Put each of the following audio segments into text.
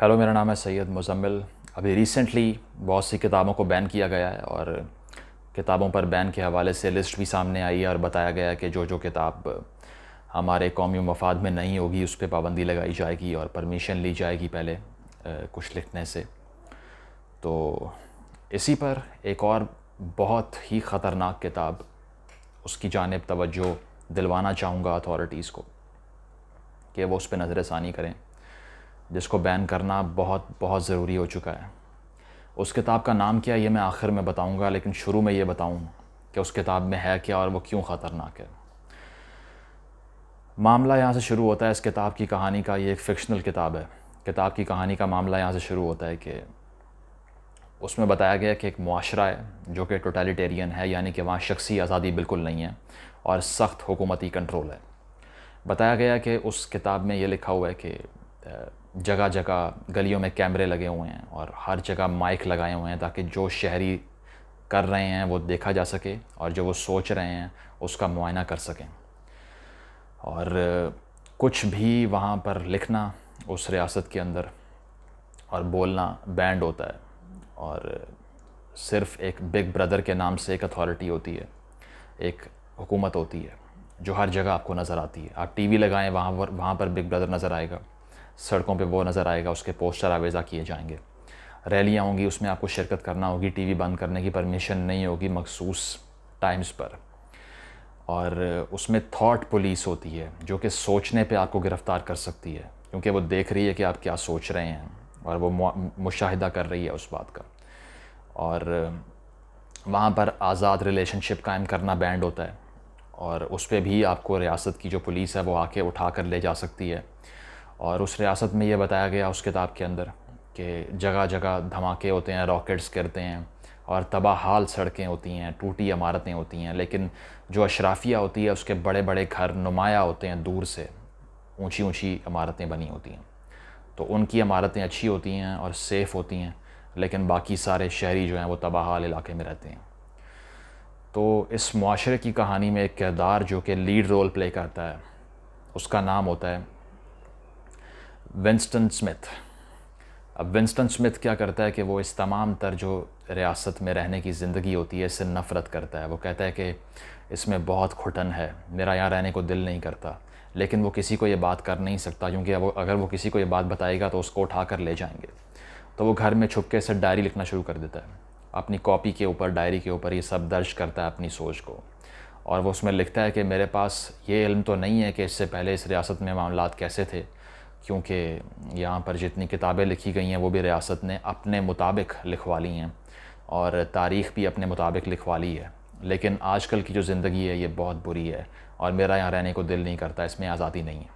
hello मेरा नाम है सैयद मुजम्मिल अभी रिसेंटली बहुत सी किताबों को बैन किया गया है और किताबों पर बैन के हवाले से लिस्ट भी सामने आई है और बताया गया कि जो जो किताब हमारे कौमी मफाद में नहीं होगी उस पर पाबंदी लगाई जाएगी और परमिशन ली जाएगी पहले कुछ लिखने से तो इसी पर एक और बहुत ही ख़तरनाक किताब उसकी जानब तवज्जो दिलवाना चाहूँगा अथॉरिटीज़ को कि वो उस पर नज़र षानी करें जिसको बैन करना बहुत बहुत ज़रूरी हो चुका है उस किताब का नाम क्या है ये मैं आखिर में बताऊंगा लेकिन शुरू में ये बताऊं कि उस किताब में है क्या और वो क्यों ख़तरनाक है मामला यहाँ से शुरू होता है इस किताब की कहानी का ये एक फ़िक्शनल किताब है किताब की कहानी का मामला यहाँ से शुरू होता है कि उसमें बताया गया कि एक माशरा है जो कि टोटालिटेरियन है यानी कि वहाँ शख्सी आज़ादी बिल्कुल नहीं है और सख्त हुकूमती कंट्रोल है बताया गया कि उस किताब में ये लिखा हुआ है कि जगह जगह गलियों में कैमरे लगे हुए हैं और हर जगह माइक लगाए हुए हैं ताकि जो शहरी कर रहे हैं वो देखा जा सके और जो वो सोच रहे हैं उसका मुआयना कर सकें और कुछ भी वहाँ पर लिखना उस रियासत के अंदर और बोलना बैंड होता है और सिर्फ एक बिग ब्रदर के नाम से एक अथॉरिटी होती है एक हुकूमत होती है जो हर जगह आपको नज़र आती है आप टीवी लगाएं वहाँ पर वहाँ पर बिग ब्रदर नज़र आएगा सड़कों पे वो नज़र आएगा उसके पोस्टर आवेज़ा किए जाएंगे रैलियाँ होंगी उसमें आपको शिरकत करना होगी टीवी बंद करने की परमिशन नहीं होगी मखसूस टाइम्स पर और उसमें थॉट पुलिस होती है जो कि सोचने पे आपको गिरफ़्तार कर सकती है क्योंकि वो देख रही है कि आप क्या सोच रहे हैं और वो मुशाहिदा कर रही है उस बात का और वहाँ पर आज़ाद रिलेशनशिप कायम करना बैंड होता है और उस पर भी आपको रियासत की जो पुलिस है वो आके उठा कर ले जा सकती है और उस रियासत में ये बताया गया उस किताब के अंदर कि जगह जगह धमाके होते हैं रॉकेट्स गिरते हैं और तबाह हाल सड़कें होती हैं टूटी इमारतें होती हैं लेकिन जो अशराफिया होती है उसके बड़े बड़े घर नुमाया होते हैं दूर से ऊंची ऊंची इमारतें बनी होती हैं तो उनकी इमारतें अच्छी होती हैं और सेफ़ होती हैं लेकिन बाकी सारे शहरी जो हैं वो तबाह हाल इलाके में रहते हैं तो इस माशरे की कहानी में एक किरदार जो कि लीड रोल प्ले करता है उसका नाम होता है विंस्टन स्मिथ अब विंस्टन स्मिथ क्या करता है कि वो इस तमाम तर जो रियासत में रहने की ज़िंदगी होती है इससे नफ़रत करता है वो कहता है कि इसमें बहुत खुटन है मेरा यहाँ रहने को दिल नहीं करता लेकिन वो किसी को ये बात कर नहीं सकता क्योंकि अब अगर वो किसी को ये बात बताएगा तो उसको उठा कर ले जाएंगे तो वो घर में छुप के से डायरी लिखना शुरू कर देता है अपनी कॉपी के ऊपर डायरी के ऊपर ये सब दर्ज करता है अपनी सोच को और वो उसमें लिखता है कि मेरे पास ये इल्म तो नहीं है कि इससे पहले इस रियासत में मामला कैसे थे क्योंकि यहाँ पर जितनी किताबें लिखी गई हैं वो भी रियासत ने अपने मुताबिक लिखवा ली हैं और तारीख़ भी अपने मुताबिक लिखवा ली है लेकिन आजकल की जो ज़िंदगी है ये बहुत बुरी है और मेरा यहाँ रहने को दिल नहीं करता इसमें आज़ादी नहीं है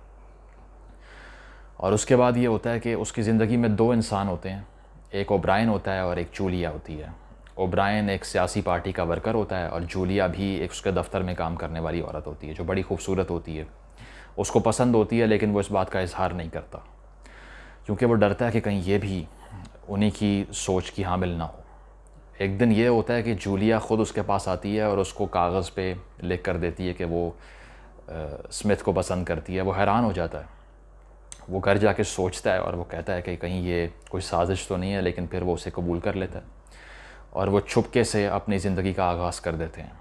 और उसके बाद ये होता है कि उसकी ज़िंदगी में दो इंसान होते हैं एक ओब्राइन होता है और एक जूलिया होती है ओब्राइन एक सियासी पार्टी का वर्कर होता है और जूलिया भी एक उसके दफ्तर में काम करने वाली औरत होती है जो बड़ी खूबसूरत होती है उसको पसंद होती है लेकिन वो इस बात का इजहार नहीं करता क्योंकि वो डरता है कि कहीं ये भी उन्हीं की सोच की हामिल ना हो एक दिन ये होता है कि जूलिया ख़ुद उसके पास आती है और उसको कागज़ पे लिख कर देती है कि वो स्मिथ को पसंद करती है वो हैरान हो जाता है वो घर जाके सोचता है और वो कहता है कि कहीं ये कोई साजिश तो नहीं है लेकिन फिर वो उसे कबूल कर लेता है और वो छुपके से अपनी ज़िंदगी का आगाज़ कर देते हैं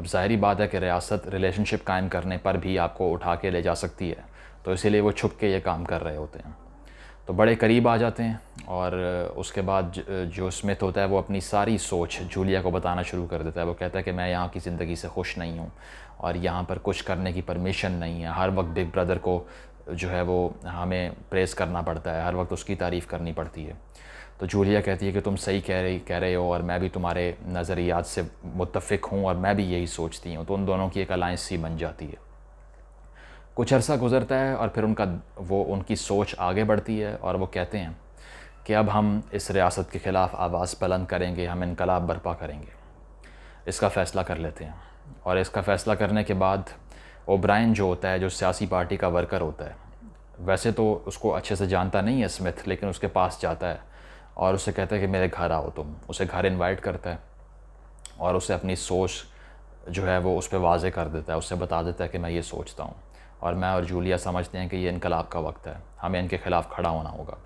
अब ज़ाहरी बात है कि रियासत रिलेशनशिप कायम करने पर भी आपको उठा के ले जा सकती है तो इसीलिए वो छुप के ये काम कर रहे होते हैं तो बड़े करीब आ जाते हैं और उसके बाद जो स्मिथ होता है वो अपनी सारी सोच जूलिया को बताना शुरू कर देता है वो कहता है कि मैं यहाँ की ज़िंदगी से खुश नहीं हूँ और यहाँ पर कुछ करने की परमिशन नहीं है हर वक्त बिग ब्रदर को जो है वो हमें प्रेस करना पड़ता है हर वक्त उसकी तारीफ़ करनी पड़ती है तो जूलिया कहती है कि तुम सही कह रही कह रहे हो और मैं भी तुम्हारे नज़रियात से मुतफिक हूँ और मैं भी यही सोचती हूँ तो उन दोनों की एक अलाइंस सी बन जाती है कुछ अरसा गुज़रता है और फिर उनका वो उनकी सोच आगे बढ़ती है और वो कहते हैं कि अब हम इस रियासत के ख़िलाफ़ आवाज़ बुलंद करेंगे हम इनकलाब बर्पा करेंगे इसका फ़ैसला कर लेते हैं और इसका फ़ैसला करने के बाद ओब्राइन जो होता है जो सियासी पार्टी का वर्कर होता है वैसे तो उसको अच्छे से जानता नहीं है स्मिथ लेकिन उसके पास जाता है और उसे कहता है कि मेरे घर आओ तुम उसे घर इनवाइट करता है और उसे अपनी सोच जो है वो उस पर वाजे कर देता है उससे बता देता है कि मैं ये सोचता हूँ और मैं और जूलिया समझते हैं कि ये इनकलाब का वक्त है हमें इनके ख़िलाफ़ खड़ा होना होगा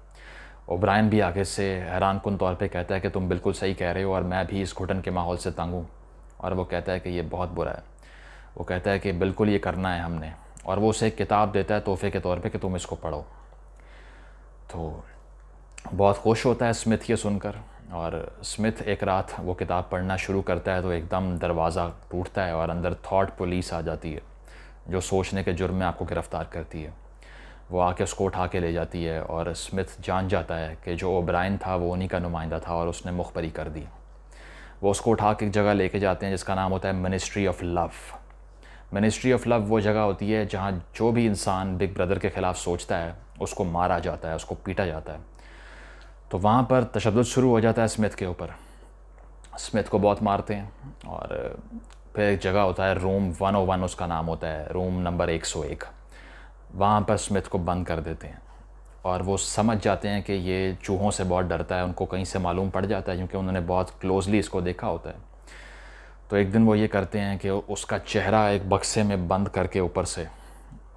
और भी आगे से हैरान कन तौर पर कहता है कि तुम बिल्कुल सही कह रहे हो और मैं भी इस घुटन के माहौल से तंग हूँ और वो कहता है कि ये बहुत बुरा है वो कहता है कि बिल्कुल ये करना है हमने और वो उसे एक किताब देता है तोहफे के तौर पे कि तुम इसको पढ़ो तो बहुत खुश होता है स्मिथ ये सुनकर और स्मिथ एक रात वो किताब पढ़ना शुरू करता है तो एकदम दरवाज़ा टूटता है और अंदर थॉट पुलिस आ जाती है जो सोचने के जुर्म में आपको गिरफ़्तार करती है वो आके उसको उठा के ले जाती है और स्मिथ जान जाता है कि जो ओब्राइन था वो उन्हीं का नुमाइंदा था और उसने मुखबरी कर दी वो उसको उठा के एक जगह लेके जाते हैं जिसका नाम होता है ministry of love ministry of love वो जगह होती है जहाँ जो भी इंसान बिग ब्रदर के ख़िलाफ़ सोचता है उसको मारा जाता है उसको पीटा जाता है तो वहाँ पर तशद शुरू हो जाता है स्मिथ के ऊपर स्मिथ को बहुत मारते हैं और फिर एक जगह होता है रूम 101 उसका नाम होता है रूम नंबर 101 वहाँ पर स्मिथ को बंद कर देते हैं और वो समझ जाते हैं कि ये चूहों से बहुत डरता है उनको कहीं से मालूम पड़ जाता है क्योंकि उन्होंने बहुत क्लोजली इसको देखा होता है तो एक दिन वो ये करते हैं कि उसका चेहरा एक बक्से में बंद करके ऊपर से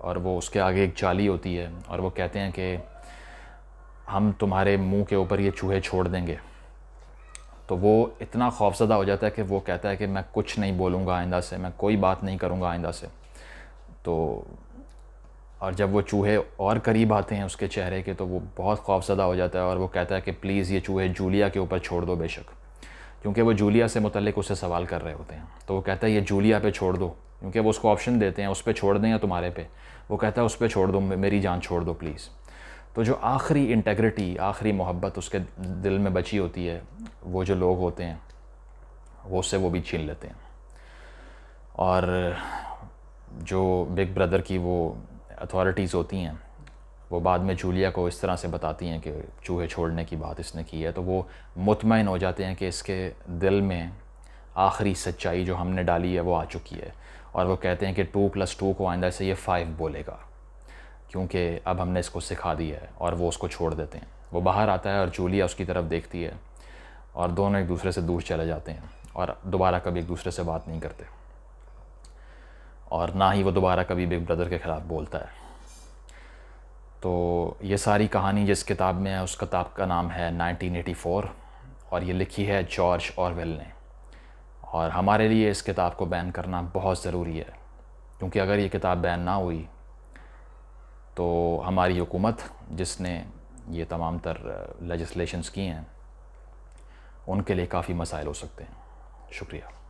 और वो उसके आगे एक जाली होती है और वो कहते हैं कि हम तुम्हारे मुंह के ऊपर ये चूहे छोड़ देंगे तो वो इतना खौफजदा हो जाता है कि वो कहता है कि मैं कुछ नहीं बोलूँगा आइंदा से मैं कोई बात नहीं करूँगा आइंदा से तो और जब वो चूहे और करीब आते हैं उसके चेहरे के तो वो बहुत खौफजदा हो जाता है और वो कहता है कि प्लीज़ ये चूहे जूलिया के ऊपर छोड़ दो बेशक क्योंकि वो जूलिया से मुतलक उससे सवाल कर रहे होते हैं तो वो कहता है ये जूलिया पे छोड़ दो क्योंकि वो उसको ऑप्शन देते हैं उस पर छोड़ दें या तुम्हारे पे वो कहता है उस पर छोड़ दो मेरी जान छोड़ दो प्लीज़ तो जो आखिरी इंटेग्रिटी आखिरी मोहब्बत उसके दिल में बची होती है वो जो लोग होते हैं वो उससे वो भी छीन लेते हैं और जो बिग ब्रदर की वो अथॉरिटीज़ होती हैं वो बाद में जूलिया को इस तरह से बताती हैं कि चूहे छोड़ने की बात इसने की है तो वो मुतमिन हो जाते हैं कि इसके दिल में आखिरी सच्चाई जो हमने डाली है वो आ चुकी है और वो कहते हैं कि टू प्लस टू को आइंदा से ये फ़ाइव बोलेगा क्योंकि अब हमने इसको सिखा दिया है और वो उसको छोड़ देते हैं वो बाहर आता है और जूलिया उसकी तरफ देखती है और दोनों एक दूसरे से दूर चले जाते हैं और दोबारा कभी एक दूसरे से बात नहीं करते और ना ही वो दोबारा कभी बिग ब्रदर के ख़िलाफ़ बोलता है तो ये सारी कहानी जिस किताब में है उस किताब का नाम है 1984 और ये लिखी है जॉर्ज औरवेल ने और हमारे लिए इस किताब को बैन करना बहुत ज़रूरी है क्योंकि अगर ये किताब बैन ना हुई तो हमारी हुकूमत जिसने ये तमाम तर लजस्लेशन्स किए हैं उनके लिए काफ़ी मसाइल हो सकते हैं शुक्रिया